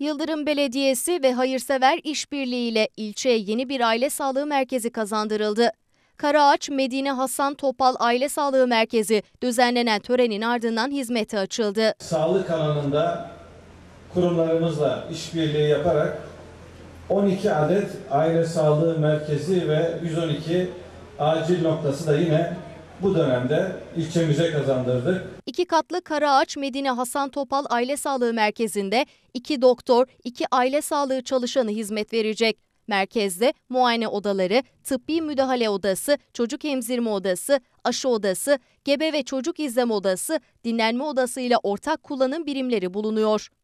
Yıldırım Belediyesi ve Hayırsever İşbirliği ilçeye yeni bir aile sağlığı merkezi kazandırıldı. Karaağaç Medine Hasan Topal Aile Sağlığı Merkezi düzenlenen törenin ardından hizmete açıldı. Sağlık alanında kurumlarımızla işbirliği yaparak 12 adet aile sağlığı merkezi ve 112 acil noktası da yine bu dönemde ilçemize kazandırdık. İki katlı Karaağaç Medine Hasan Topal Aile Sağlığı Merkezi'nde iki doktor, iki aile sağlığı çalışanı hizmet verecek. Merkezde muayene odaları, tıbbi müdahale odası, çocuk emzirme odası, aşı odası, gebe ve çocuk izleme odası, dinlenme odası ile ortak kullanım birimleri bulunuyor.